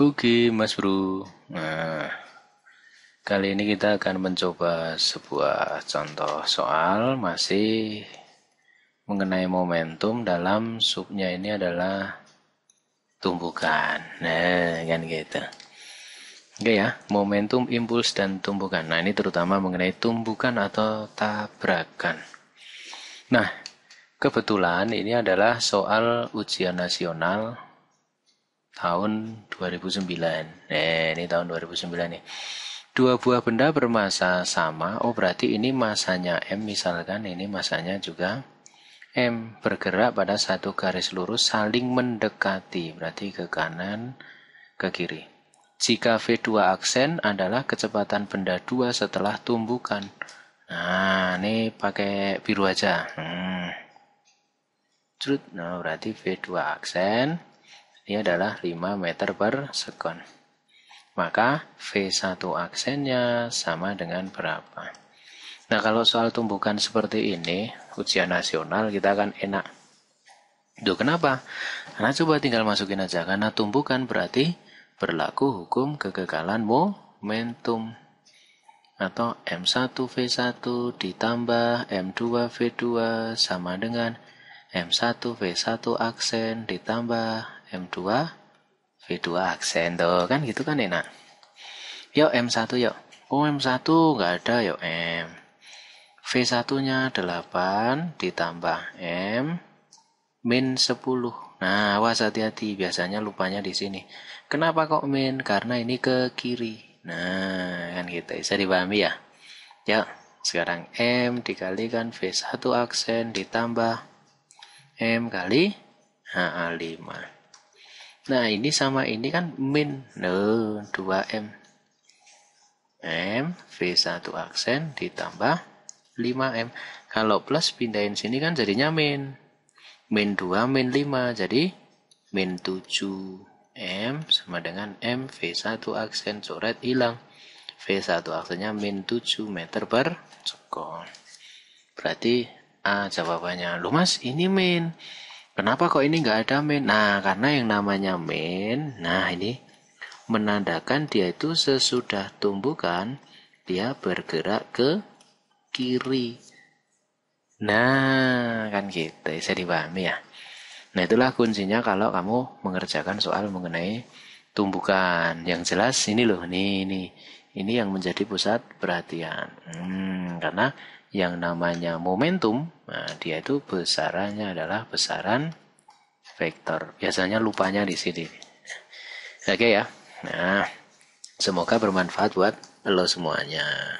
Oke, Mas Bro. Nah, kali ini kita akan mencoba sebuah contoh soal masih mengenai momentum dalam subnya ini adalah tumbukan. Nah, kan gitu. Oke ya, momentum, impuls, dan tumbukan. Nah, ini terutama mengenai tumbukan atau tabrakan. Nah, kebetulan ini adalah soal ujian nasional tahun 2009. Nah, eh, ini tahun 2009 nih. Dua buah benda bermasa sama, oh berarti ini masanya M misalkan, ini masanya juga M bergerak pada satu garis lurus saling mendekati, berarti ke kanan, ke kiri. Jika V2 aksen adalah kecepatan benda 2 setelah tumbukan. Nah, ini pakai biru aja. Hmm. Nah, berarti V2 aksen ini adalah 5 meter per sekon. Maka V1 aksennya sama dengan berapa? Nah kalau soal tumbukan seperti ini, ujian nasional kita akan enak. Duh kenapa? Karena coba tinggal masukin aja, karena tumbukan berarti berlaku hukum kekekalan momentum atau M1V1 ditambah M2V2 sama dengan M1V1 aksen ditambah M2 V2 aksen tuh kan gitu kan enak yuk M1 yuk oh M1 nggak ada yuk M V1 nya 8 ditambah M min 10 nah awas hati-hati biasanya lupanya di sini kenapa kok min karena ini ke kiri nah kan gitu bisa dipahami ya ya sekarang M dikalikan V1 aksen ditambah M kali HA5 nah, Nah ini sama ini kan min no, 2M M V1 aksen ditambah 5M kalau plus pindahin sini kan jadinya min min 2 min 5 jadi min 7 M sama dengan M V1 aksen coret hilang V1 aksennya min 7 meter per sekon berarti A jawabannya Loh mas ini min Kenapa kok ini nggak ada men? Nah, karena yang namanya men, nah ini menandakan dia itu sesudah tumbukan dia bergerak ke kiri. Nah, kan gitu, bisa dipahami ya. Nah, itulah kuncinya kalau kamu mengerjakan soal mengenai tumbukan. Yang jelas ini loh, ini, ini, Ini yang menjadi pusat perhatian. Hmm karena yang namanya momentum nah dia itu besarannya adalah besaran vektor biasanya lupanya di sini oke ya nah semoga bermanfaat buat lo semuanya